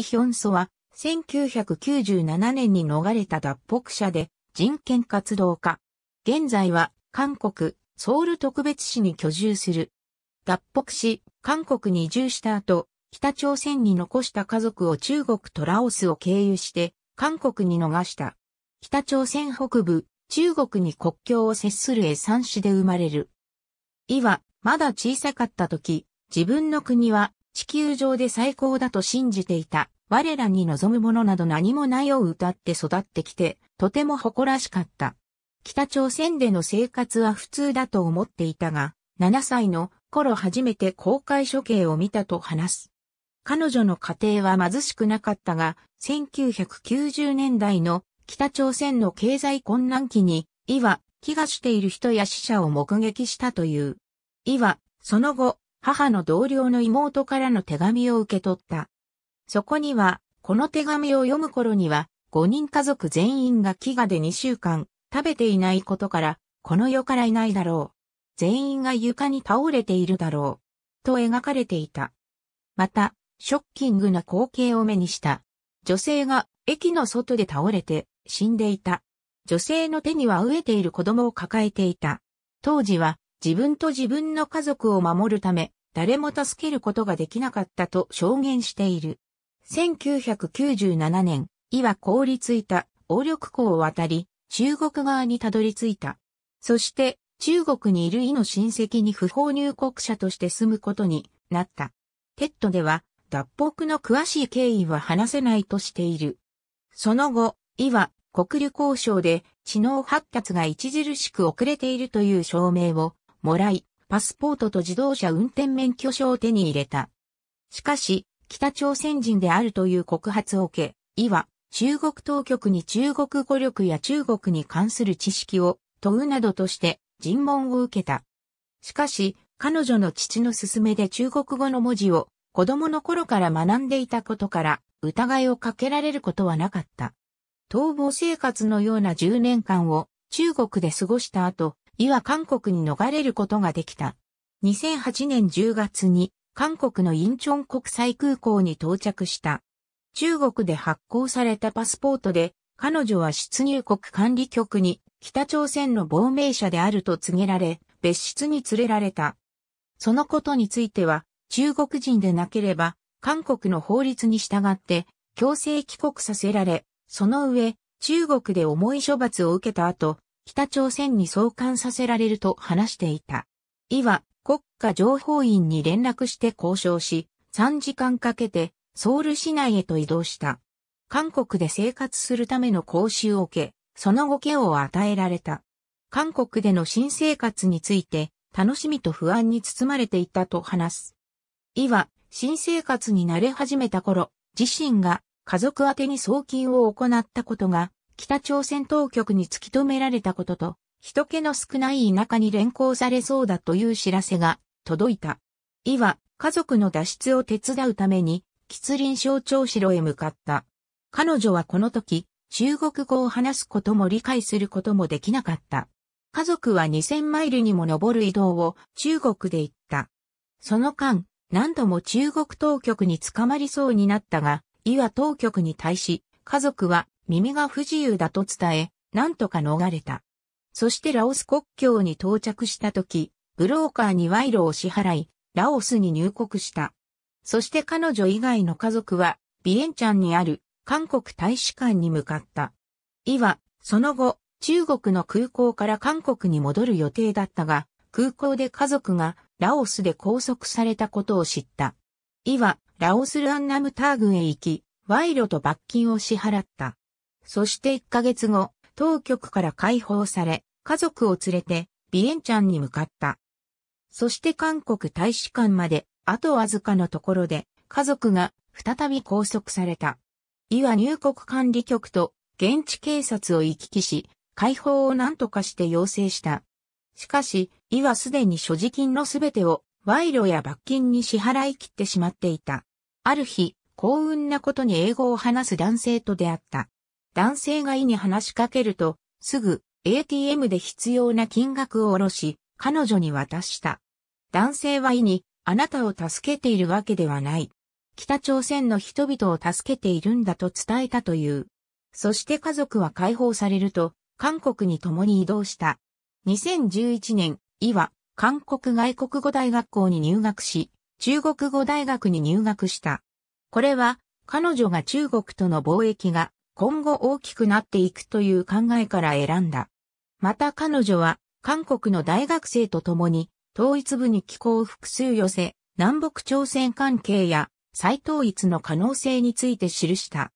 イ・ヒョンソは、1997年に逃れた脱北者で人権活動家。現在は韓国、ソウル特別市に居住する。脱北し、韓国に移住した後、北朝鮮に残した家族を中国とラオスを経由して、韓国に逃した。北朝鮮北部、中国に国境を接する絵山市で生まれる。イは、まだ小さかった時、自分の国は地球上で最高だと信じていた。我らに望むものなど何もないを歌って育ってきて、とても誇らしかった。北朝鮮での生活は普通だと思っていたが、7歳の頃初めて公開処刑を見たと話す。彼女の家庭は貧しくなかったが、1990年代の北朝鮮の経済困難期に、いわ、気がしている人や死者を目撃したという。いわ、その後、母の同僚の妹からの手紙を受け取った。そこには、この手紙を読む頃には、5人家族全員が飢餓で2週間、食べていないことから、この世からいないだろう。全員が床に倒れているだろう。と描かれていた。また、ショッキングな光景を目にした。女性が駅の外で倒れて死んでいた。女性の手には飢えている子供を抱えていた。当時は自分と自分の家族を守るため、誰も助けることができなかったと証言している。1997年、伊は凍りついた王緑港を渡り、中国側にたどり着いた。そして、中国にいる伊の親戚に不法入国者として住むことになった。テッドでは、脱北の詳しい経緯は話せないとしている。その後、伊は国旅交渉で知能発達が著しく遅れているという証明をもらい、パスポートと自動車運転免許証を手に入れた。しかし、北朝鮮人であるという告発を受け、イは中国当局に中国語力や中国に関する知識を問うなどとして尋問を受けた。しかし、彼女の父の勧めで中国語の文字を子供の頃から学んでいたことから疑いをかけられることはなかった。逃亡生活のような10年間を中国で過ごした後、イは韓国に逃れることができた。2008年10月に韓国のインチョン国際空港に到着した。中国で発行されたパスポートで、彼女は出入国管理局に北朝鮮の亡命者であると告げられ、別室に連れられた。そのことについては、中国人でなければ、韓国の法律に従って強制帰国させられ、その上、中国で重い処罰を受けた後、北朝鮮に送還させられると話していた。イは国家情報院に連絡して交渉し、3時間かけてソウル市内へと移動した。韓国で生活するための講習を受け、その後家を与えられた。韓国での新生活について楽しみと不安に包まれていたと話す。イは新生活に慣れ始めた頃、自身が家族宛に送金を行ったことが北朝鮮当局に突き止められたことと人気の少ない田舎に連行されそうだという知らせが届いた。イは家族の脱出を手伝うために、吉林省長城へ向かった。彼女はこの時、中国語を話すことも理解することもできなかった。家族は2000マイルにも上る移動を中国で行った。その間、何度も中国当局に捕まりそうになったが、イは当局に対し、家族は耳が不自由だと伝え、なんとか逃れた。そしてラオス国境に到着した時、ブローカーに賄賂を支払い、ラオスに入国した。そして彼女以外の家族は、ビエンチャンにある韓国大使館に向かった。イは、その後、中国の空港から韓国に戻る予定だったが、空港で家族がラオスで拘束されたことを知った。イは、ラオス・ルアンナムターグへ行き、賄賂と罰金を支払った。そして1ヶ月後、当局から解放され、家族を連れてビエンチャンに向かった。そして韓国大使館まであとわずかのところで家族が再び拘束された。イは入国管理局と現地警察を行き来し、解放を何とかして要請した。しかし、イはすでに所持金のすべてを賄賂や罰金に支払い切ってしまっていた。ある日、幸運なことに英語を話す男性と出会った。男性が意に話しかけると、すぐ ATM で必要な金額を下ろし、彼女に渡した。男性は意に、あなたを助けているわけではない。北朝鮮の人々を助けているんだと伝えたという。そして家族は解放されると、韓国に共に移動した。2011年、イは、韓国外国語大学校に入学し、中国語大学に入学した。これは、彼女が中国との貿易が今後大きくなっていくという考えから選んだ。また彼女は韓国の大学生と共に統一部に寄稿を複数寄せ、南北朝鮮関係や再統一の可能性について記した。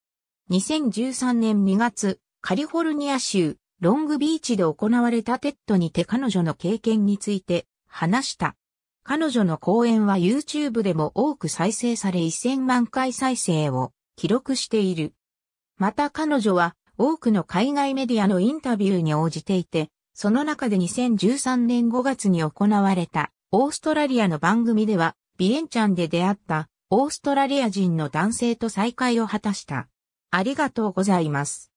2013年2月、カリフォルニア州ロングビーチで行われたテッドにて彼女の経験について話した。彼女の講演は YouTube でも多く再生され1000万回再生を記録している。また彼女は多くの海外メディアのインタビューに応じていて、その中で2013年5月に行われたオーストラリアの番組では、ビエンチャンで出会ったオーストラリア人の男性と再会を果たした。ありがとうございます。